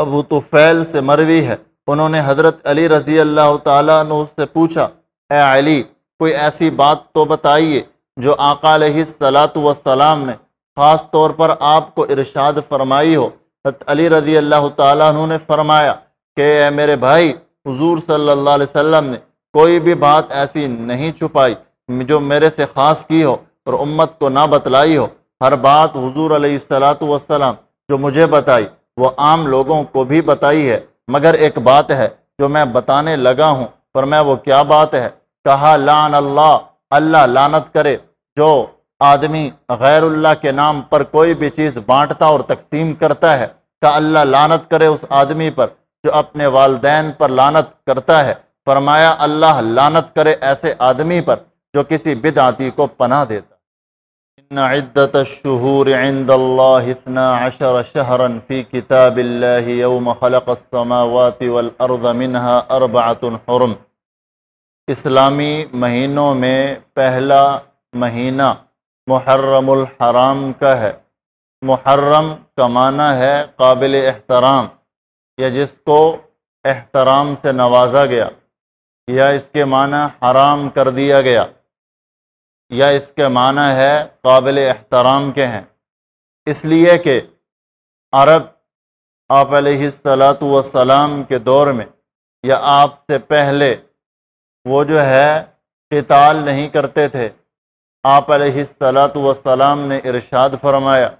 अबू तुफ़ैल तो से मरवी है उन्होंने हज़रत अली रज़ी अल्लाह तु से पूछा ए अली कोई ऐसी बात तो बताइए जो आका सलाम ने ख़ास तौर पर आपको इरशाद फरमाई हो अली रज़ी अल्लाह तु ने फरमाया कि मेरे भाई हजूर सल्ला वम ने कोई भी बात ऐसी नहीं छुपाई जो मेरे से ख़ास की हो और उम्मत को ना बतलाई हो हर बात हुजूर सलात वसलाम जो मुझे बताई वो आम लोगों को भी बताई है मगर एक बात है जो मैं बताने लगा हूँ पर मैं वो क्या बात है कहा लान अल्लाह अल्लाह लानत करे जो आदमी गैरुल्ला के नाम पर कोई भी चीज़ बांटता और तकसीम करता है का अल्लाह लानत करे उस आदमी पर जो अपने वालदेन पर लानत करता है फरमाया अल्लाह लानत करे ऐसे आदमी पर जो किसी बिदाती को पनाह देता इद्दतशहूर इंदल्लाफ्ना अशर शहरन फ़ी किताब यौम ख़लक़समावत वलअर्द मिनहा अरबातुलहरम इस्लामी महीनों में पहला महीना मुहर्रमुल हराम का है मुहर्रम का माना है काबिल एहतराम या जिसको एहतराम से नवाजा गया या इसके माना हराम कर दिया गया या इसके माना है काबिल एहतराम के हैं इसलिए कि अरब आप सलात वसलाम के दौर में या आपसे पहले वो जो है कताल नहीं करते थे आप सलात ने इरशाद फरमाया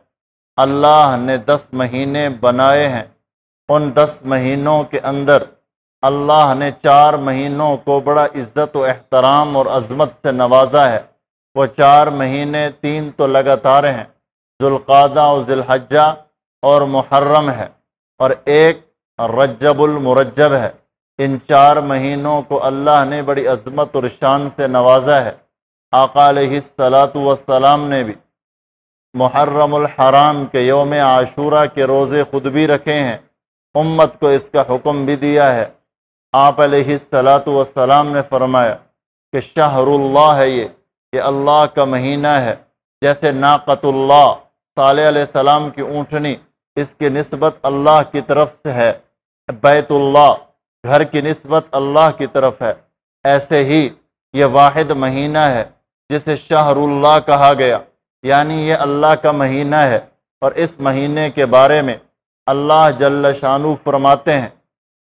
अल्लाह ने दस महीने बनाए हैं उन दस महीनों के अंदर अल्लाह ने चार महीनों को बड़ा इज़्ज़त व एहतराम और अजमत से नवाजा है वो चार महीने तीन तो लगातार हैं जुल्क़ादा और जिलहजा और मुहर्रम है और एक रज्जबुलमरजब है इन चार महीनों को अल्लाह ने बड़ी अजमत और शान से नवाजा है आकालत सलाम ने भी मुहर्रमहराम के योम आशूरा के रोज़े ख़ुद भी रखे हैं उम्मत को इसका हुक्म भी दिया है आप सलात वसलाम ने फरमाया कि शाहरुल्ला है ये ये अल्लाह का महीना है जैसे नाकतुल्ला सलाम की ऊँटनी इसकी नस्बत अल्लाह की तरफ से है बैतुल्ला घर की नस्बत अल्लाह की तरफ है ऐसे ही ये वाहिद महीना है जिसे शाहरुल्लाह कहा गया यानी ये अल्लाह का महीना है और इस महीने के बारे में अल्लाह जल्ल शानु फरमाते हैं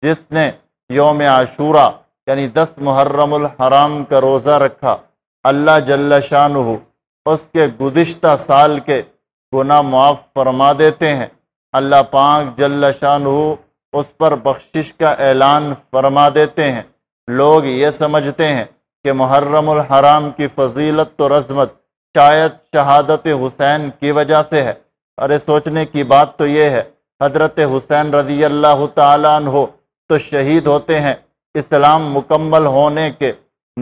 जिसने योम आशूरा यानी दस मुहर्रम हराम का रोज़ा रखा अल्लाह जल्ला शान उसके गुज्त साल के गुना माफ़ फरमा देते हैं अल्लाह पाक जल्ला शान उस पर बख्शिश का ऐलान फरमा देते हैं लोग ये समझते हैं कि मुहर्रमुल हराम की फजीलत तो रजमत शायद शहादत हुसैन की वजह से है अरे सोचने की बात तो ये है हजरत हुसैन रजी अल्लाह हो तो शहीद होते हैं इस्लाम मुकम्मल होने के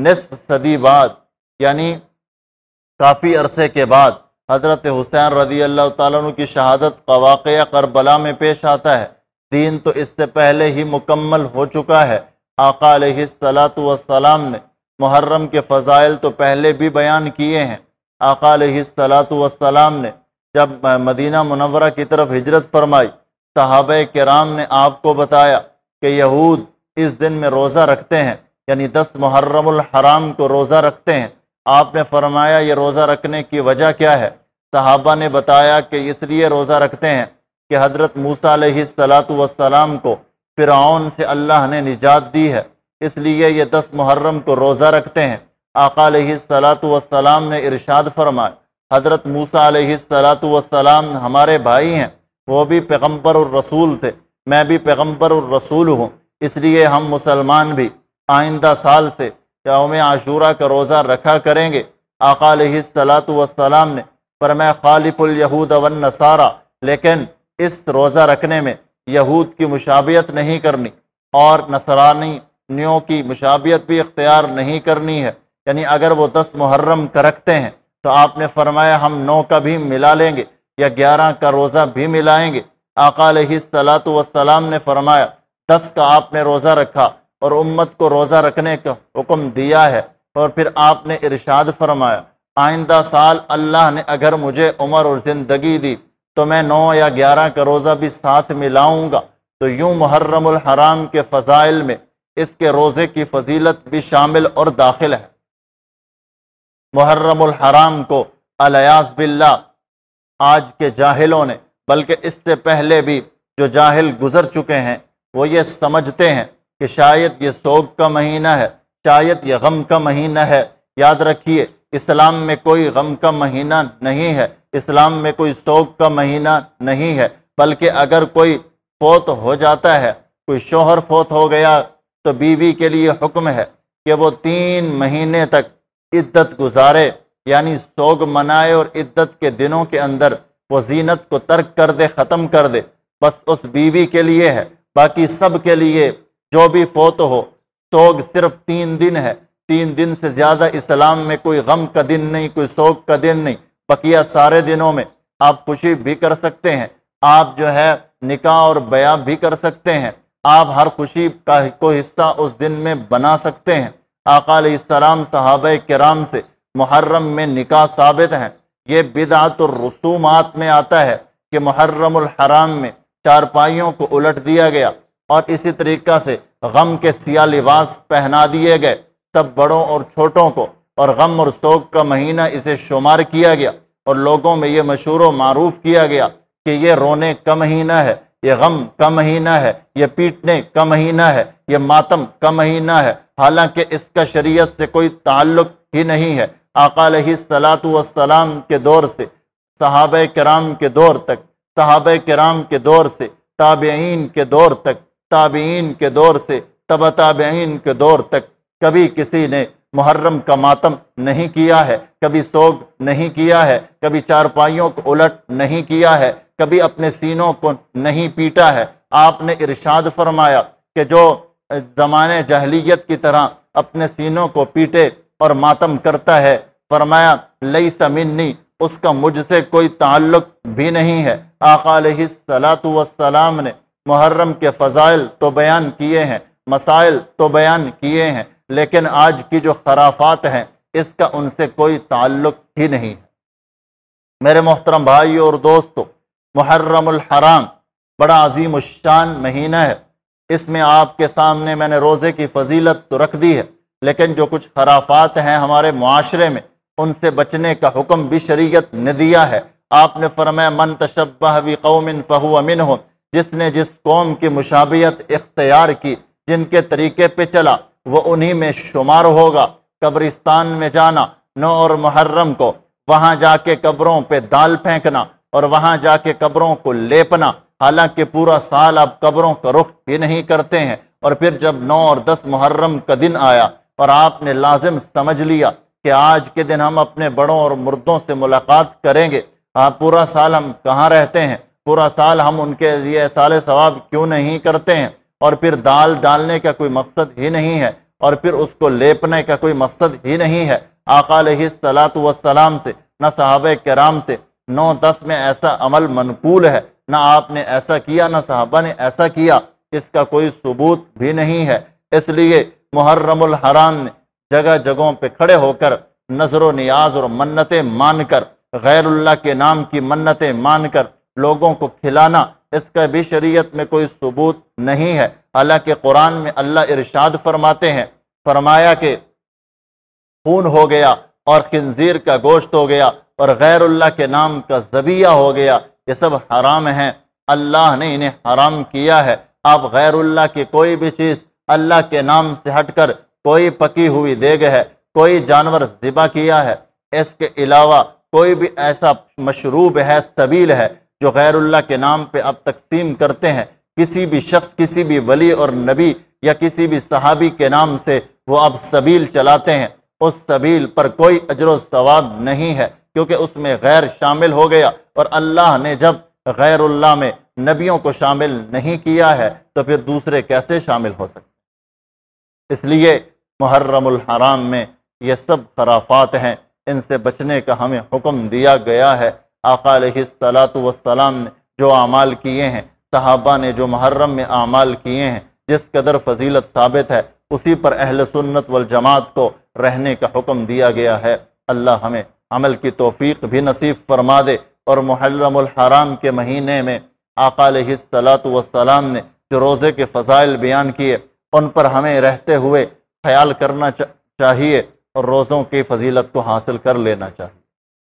नसफ सदी बाद यानी काफ़ी अरसे के बाद हज़रत हुसैन रदी अल्लाह तु की शहादत का वाक़ करबला में पेश आता है दीन तो इससे पहले ही मुकम्मल हो चुका है आका सलात वसलाम ने मुहर्रम के फ़जाइल तो पहले भी बयान किए हैं आका सलात वसलाम ने जब मदीना मुनवरा की तरफ हिजरत फरमाई साहब कराम ने आपको बताया कि यहूद इस दिन में रोज़ा रखते हैं यानी दस मुहर्रम हराम को रोज़ा रखते हैं आपने फरमाया ये रोज़ा रखने की वजह क्या है सहाबा ने बताया कि इसलिए रोज़ा रखते हैं कि हज़रत मूसा सलात वसलाम को फ़िरौन से अल्लाह ने निजात दी है इसलिए ये दस मुहर्रम को रोज़ा रखते हैं आका सलातु वसलाम ने इरशाद फरमाया हज़रत मूसा सलात वसलाम हमारे भाई हैं वो भी पैगम्बर और रसूल थे मैं भी पैगम्बर और रसूल हूँ इसलिए हम मुसलमान भी आइंदा साल से क्या हमें आशूरा का रोज़ा रखा करेंगे आकालत वसलाम ने फरमाया ख़ालिफ़ुलयहूद अवन नसारा लेकिन इस रोज़ा रखने में यहूद की मुशाबियत नहीं करनी और नसरानियों की मुशाबियत भी इख्तियार नहीं करनी है यानी अगर वो दस मुहर्रम का रखते हैं तो आपने फरमाया हम नौ का भी मिला लेंगे या ग्यारह का रोज़ा भी मिलाएंगे अकाल सलात वसलाम ने फरमाया दस का आपने रोज़ा रखा और उम्मत को रोज़ा रखने का हुक्म दिया है और फिर आपने इरशाद फरमाया आइंदा साल अल्लाह ने अगर मुझे उम्र और ज़िंदगी दी तो मैं नौ या ग्यारह का रोज़ा भी साथ मिलाऊँगा तो यूँ मुहर्रमुल हराम के फ़जाइल में इसके रोज़े की फजीलत भी शामिल और दाखिल है मुहर्रमुल हराम को अलयास बिल्ला आज के जाहिलों ने बल्कि इससे पहले भी जो जाहिल गुज़र चुके हैं वो ये समझते हैं कि शायद ये सोग का महीना है शायद ये गम का महीना है याद रखिए इस्लाम में कोई गम का महीना नहीं है इस्लाम में कोई सोग का महीना नहीं है बल्कि अगर कोई फोत हो जाता है कोई शोहर फोत हो गया तो बीवी के लिए हुक्म है कि वो तीन महीने तक इद्दत गुजारे यानी सोग मनाए और इद्दत के दिनों के अंदर वो जीनत को तर्क कर दे ख़त्म कर दे बस उस बीवी के लिए है बाकी सब के लिए जो भी फोत हो सोग सिर्फ तीन दिन है तीन दिन से ज़्यादा इस्लाम में कोई गम का दिन नहीं कोई सोग का दिन नहीं बकिया सारे दिनों में आप खुशी भी कर सकते हैं आप जो है निकाह और बया भी कर सकते हैं आप हर खुशी का को हिस्सा उस दिन में बना सकते हैं आकाम साहब कराम से मुहर्रम में निकाह साबित हैं ये बिदात और रसूमात में आता है कि मुहर्रम हराम में चारपाइयों को उलट दिया गया और इसी तरीक़ा से गम के सिया लिबास पहना दिए गए सब बड़ों और छोटों को और गम और शोक का महीना इसे शुमार किया गया और लोगों में ये मशहूर व मरूफ किया गया कि ये रोने का महीना है ये गम का महीना है ये पीटने का महीना है ये मातम का महीना है हालांकि इसका शरीयत से कोई ताल्लुक ही नहीं है अकाल ही सलात सलाम के दौर से सहाब कराम के दौर तक सहाब कराम के दौर से ताबेन के दौर तक ताबीन के दौर से तब के दौर तक कभी किसी ने मुहर्रम का मातम नहीं किया है कभी सोग नहीं किया है कभी चारपाइयों को उलट नहीं किया है कभी अपने सीनों को नहीं पीटा है आपने इरशाद फरमाया कि जो ज़माने जहलीत की तरह अपने सीनों को पीटे और मातम करता है फरमाया लई समिन्नी उसका मुझसे कोई ताल्लुक भी नहीं है आकाल सलात वसलाम ने मुहर्रम के फ़ज़ाइल तो बयान किए हैं मसाइल तो बयान किए हैं लेकिन आज की जो खराफात हैं इसका उनसे कोई ताल्लुक ही नहीं है मेरे मोहतरम भाई और दोस्तों मुहर्रमहराम बड़ा अजीम शान महीना है इसमें आपके सामने मैंने रोज़े की फजीलत तो रख दी है लेकिन जो कुछ खराफात हैं हमारे माशरे में उनसे बचने का हुक्म भी शरीयत ने दिया है आपने फरमाया मन तशबह भी कौमिन फ़हु अमिन हो जिसने जिस कौम की मुशाबियत इख्तियार की जिनके तरीके पे चला वो उन्हीं में शुमार होगा कब्रिस्तान में जाना नौ और मुहर्रम को वहाँ जाके कब्रों पे दाल फेंकना और वहाँ जाके कब्रों को लेपना हालांकि पूरा साल आप कब्रों का रुख ही नहीं करते हैं और फिर जब नौ और दस मुहर्रम का दिन आया और आपने लाजिम समझ लिया कि आज के दिन हम अपने बड़ों और मुर्दों से मुलाकात करेंगे आप पूरा साल हम कहाँ रहते हैं पूरा साल हम उनके लिए साल सवाब क्यों नहीं करते हैं और फिर दाल डालने का कोई मकसद ही नहीं है और फिर उसको लेपने का कोई मकसद ही नहीं है आकाल ही सलात वसलाम से न साहब कराम से नौ दस में ऐसा अमल मनकूल है ना आपने ऐसा किया ना साहबा ने ऐसा किया इसका कोई सबूत भी नहीं है इसलिए मुहर्रमुल हराम ने जगह जगहों पे खड़े होकर नजर व नियाज और मन्नतें मानकर गैरुल्ला के नाम की मन्नतें मानकर लोगों को खिलाना इसका भी शरीयत में कोई सबूत नहीं है हालांकि कुरान में अल्लाह इरशाद फरमाते हैं फरमाया कि खून हो गया और खंजीर का गोश्त हो गया और गैरुल्ला के नाम का जबिया हो गया ये सब हराम हैं अल्लाह ने इन्हें हराम किया है आप गैरुल्ला की कोई भी चीज़ अल्लाह के नाम से हटकर कोई पकी हुई देग है कोई जानवर ज़िबा किया है इसके अलावा कोई भी ऐसा मशरूब है सबील है जो गैरुल्ला के नाम पे अब तकसीम करते हैं किसी भी शख्स किसी भी वली और नबी या किसी भी सहाबी के नाम से वो अब सबील चलाते हैं उस सबील पर कोई अजर सवाब नहीं है क्योंकि उसमें गैर शामिल हो गया और अल्लाह ने जब गैरुल्ला में नबियों को शामिल नहीं किया है तो फिर दूसरे कैसे शामिल हो सकते इसलिए मुहर्रमुल हराम में ये सब खराफात हैं इनसे बचने का हमें हुक्म दिया गया है आका सलातम ने जो अमाल किए हैं सहाबा ने जो मुहर्रम में अमाल किए हैं जिस कदर फजीलत साबित है उसी पर अहल सुन्नत वल जमात को रहने का हुक्म दिया गया है अल्लाह हमें अमल की तोफ़ी भी नसीब फरमा दे और मुहर्रमहराम के महीने में सलात सलातम ने जो रोज़े के फ़जाइल बयान किए उन पर हमें रहते हुए ख्याल करना चाहिए और रोज़ों की फजीलत को हासिल कर लेना चाहिए